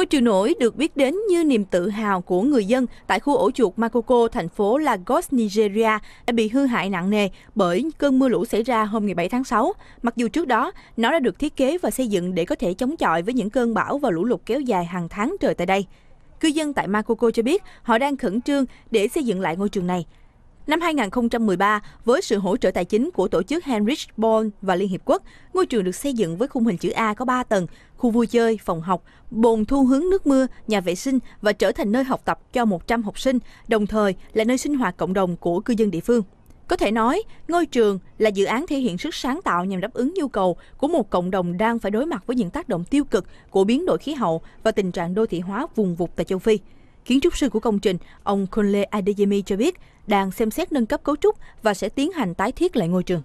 Ngôi trường nổi được biết đến như niềm tự hào của người dân tại khu ổ chuột Makoko, thành phố Lagos, Nigeria đã bị hư hại nặng nề bởi cơn mưa lũ xảy ra hôm ngày 7 tháng 6. Mặc dù trước đó, nó đã được thiết kế và xây dựng để có thể chống chọi với những cơn bão và lũ lụt kéo dài hàng tháng trời tại đây. Cư dân tại Makoko cho biết họ đang khẩn trương để xây dựng lại ngôi trường này Năm 2013, với sự hỗ trợ tài chính của tổ chức Heinrich Ball và Liên Hiệp Quốc, ngôi trường được xây dựng với khung hình chữ A có 3 tầng, khu vui chơi, phòng học, bồn thu hướng nước mưa, nhà vệ sinh và trở thành nơi học tập cho 100 học sinh, đồng thời là nơi sinh hoạt cộng đồng của cư dân địa phương. Có thể nói, ngôi trường là dự án thể hiện sức sáng tạo nhằm đáp ứng nhu cầu của một cộng đồng đang phải đối mặt với những tác động tiêu cực của biến đổi khí hậu và tình trạng đô thị hóa vùng vụt tại châu Phi. Kiến trúc sư của công trình, ông Kunle Adeyemi cho biết, đang xem xét nâng cấp cấu trúc và sẽ tiến hành tái thiết lại ngôi trường.